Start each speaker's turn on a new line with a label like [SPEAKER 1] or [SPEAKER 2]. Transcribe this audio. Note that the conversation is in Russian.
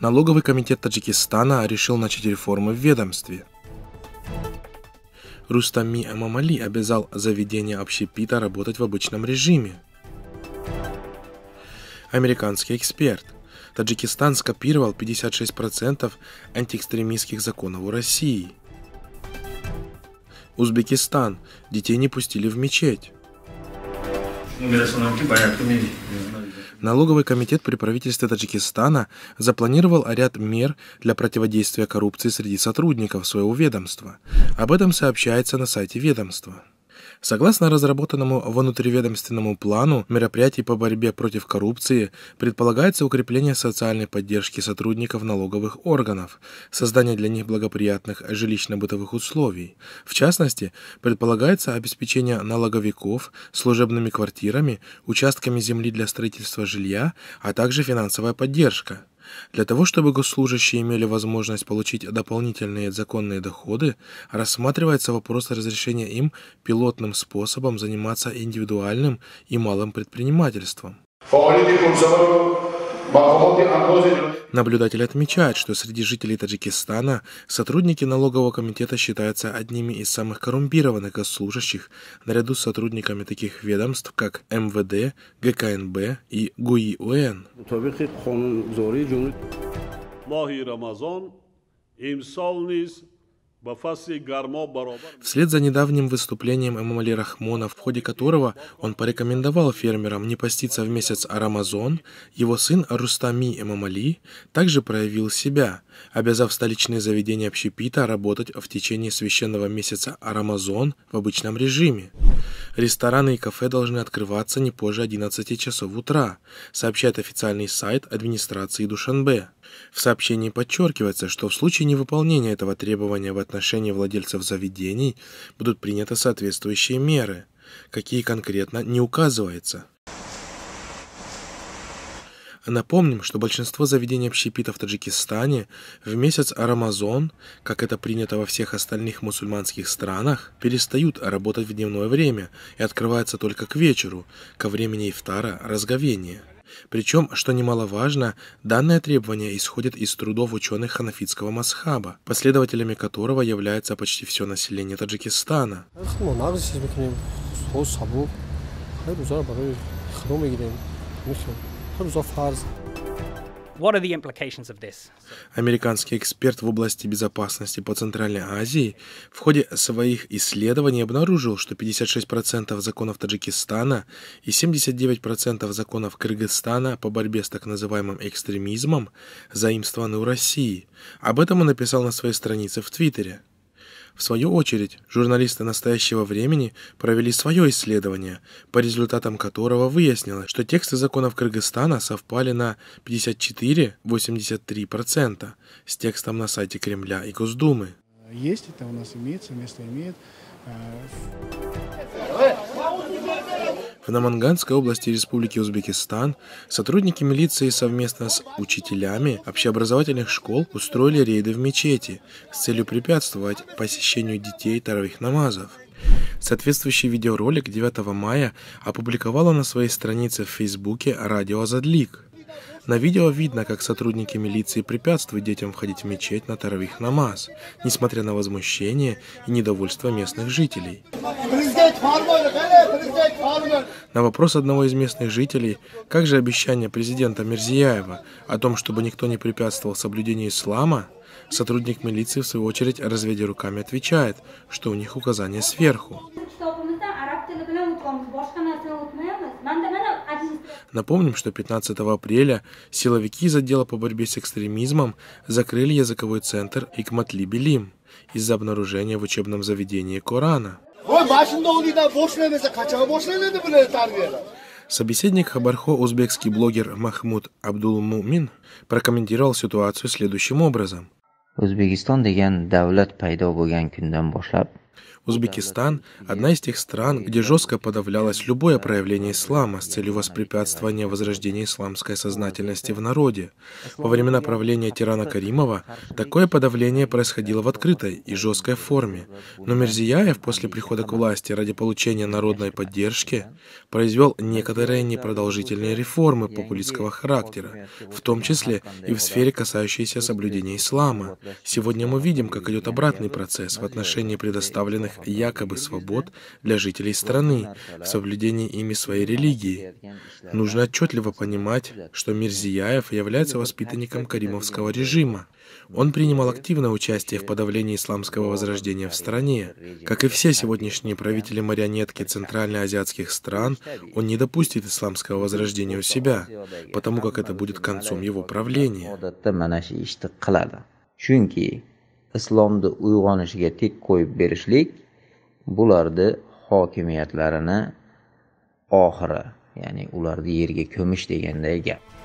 [SPEAKER 1] налоговый комитет Таджикистана решил начать реформы в ведомстве. Рустами Амамали обязал заведение общепита работать в обычном режиме. Американский эксперт. Таджикистан скопировал 56% антиэкстремистских законов у России. Узбекистан. Детей не пустили в мечеть. Ну, Налоговый комитет при правительстве Таджикистана запланировал ряд мер для противодействия коррупции среди сотрудников своего ведомства. Об этом сообщается на сайте ведомства. Согласно разработанному внутриведомственному плану мероприятий по борьбе против коррупции, предполагается укрепление социальной поддержки сотрудников налоговых органов, создание для них благоприятных жилищно-бытовых условий. В частности, предполагается обеспечение налоговиков служебными квартирами, участками земли для строительства жилья, а также финансовая поддержка. Для того, чтобы госслужащие имели возможность получить дополнительные законные доходы, рассматривается вопрос разрешения им пилотным способом заниматься индивидуальным и малым предпринимательством. Наблюдатель отмечает, что среди жителей Таджикистана сотрудники налогового комитета считаются одними из самых коррумпированных госслужащих, наряду с сотрудниками таких ведомств, как МВД, ГКНБ и ГУИ-УН. ماه رمضان Вслед за недавним выступлением Эмамали Рахмона, в ходе которого он порекомендовал фермерам не поститься в месяц Арамазон, его сын Рустами Эмамали также проявил себя, обязав столичные заведения общепита работать в течение священного месяца Арамазон в обычном режиме. Рестораны и кафе должны открываться не позже 11 часов утра, сообщает официальный сайт администрации Душанбе. В сообщении подчеркивается, что в случае невыполнения этого требования в отношении владельцев заведений будут приняты соответствующие меры, какие конкретно не указывается. Напомним, что большинство заведений общепита в Таджикистане в месяц Рамазон, как это принято во всех остальных мусульманских странах, перестают работать в дневное время и открываются только к вечеру, ко времени ифтара, разговения. Причем, что немаловажно, данное требование исходит из трудов ученых ханафитского масхаба, последователями которого является почти все население Таджикистана. Хм, Американский эксперт в области безопасности по Центральной Азии в ходе своих исследований обнаружил, что 56% законов Таджикистана и 79% законов Кыргызстана по борьбе с так называемым экстремизмом заимствованы у России. Об этом он написал на своей странице в Твиттере. В свою очередь, журналисты настоящего времени провели свое исследование, по результатам которого выяснилось, что тексты законов Кыргызстана совпали на 54-83% с текстом на сайте Кремля и Госдумы. Есть это у нас имеется, место имеет. А, в Наманганской области Республики Узбекистан сотрудники милиции совместно с учителями общеобразовательных школ устроили рейды в мечети с целью препятствовать посещению детей таровых намазов. Соответствующий видеоролик 9 мая опубликовала на своей странице в Фейсбуке радио Азадлик. На видео видно, как сотрудники милиции препятствуют детям входить в мечеть на тарових намаз, несмотря на возмущение и недовольство местных жителей. На вопрос одного из местных жителей, как же обещание президента Мерзияева о том, чтобы никто не препятствовал соблюдению ислама, сотрудник милиции в свою очередь разведя руками отвечает, что у них указание сверху. Напомним, что 15 апреля силовики из отдела по борьбе с экстремизмом закрыли языковой центр Икматли Белим из-за обнаружения в учебном заведении Корана voy mashina oldingdan boshlamasa qachon boshlanadi bular tarbiyalar Собеседник Хабархо, узбекский блогер Махмуд Абдулмумин, прокомментировал ситуацию следующим образом. O'zbekiston degan davlat paydo bo'lgan kundan boshlab Узбекистан – одна из тех стран, где жестко подавлялось любое проявление ислама с целью воспрепятствования возрождения исламской сознательности в народе. Во времена правления тирана Каримова такое подавление происходило в открытой и жесткой форме, но Мерзияев после прихода к власти ради получения народной поддержки произвел некоторые непродолжительные реформы популистского характера, в том числе и в сфере, касающейся соблюдения ислама. Сегодня мы видим, как идет обратный процесс в отношении предоставления предоставленных якобы свобод для жителей страны в соблюдении ими своей религии. Нужно отчетливо понимать, что Мирзияев является воспитанником каримовского режима. Он принимал активное участие в подавлении исламского возрождения в стране. Как и все сегодняшние правители-марионетки центральноазиатских стран, он не допустит исламского возрождения у себя, потому как это будет концом его правления. islomni uyg'onishiga tek qo'yib berishlik bularni hokimiyatlarini oxiri ya'ni ularni yerga ko'mish deganday gap